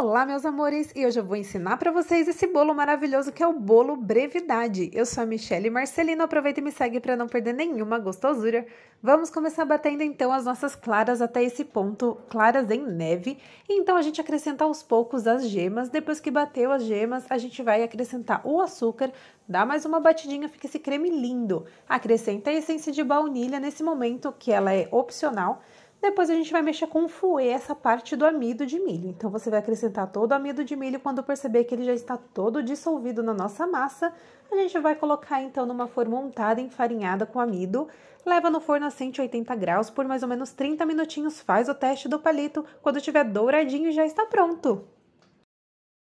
Olá, meus amores! E hoje eu vou ensinar para vocês esse bolo maravilhoso que é o bolo brevidade. Eu sou a Michelle Marcelino, aproveita e me segue para não perder nenhuma gostosura. Vamos começar batendo então as nossas claras até esse ponto, claras em neve. E então a gente acrescenta aos poucos as gemas, depois que bateu as gemas a gente vai acrescentar o açúcar, dá mais uma batidinha, fica esse creme lindo. Acrescenta a essência de baunilha nesse momento, que ela é opcional, depois a gente vai mexer com o fouet, essa parte do amido de milho. Então você vai acrescentar todo o amido de milho quando perceber que ele já está todo dissolvido na nossa massa. A gente vai colocar então numa forma untada enfarinhada com amido. Leva no forno a 180 graus por mais ou menos 30 minutinhos, faz o teste do palito. Quando tiver douradinho já está pronto.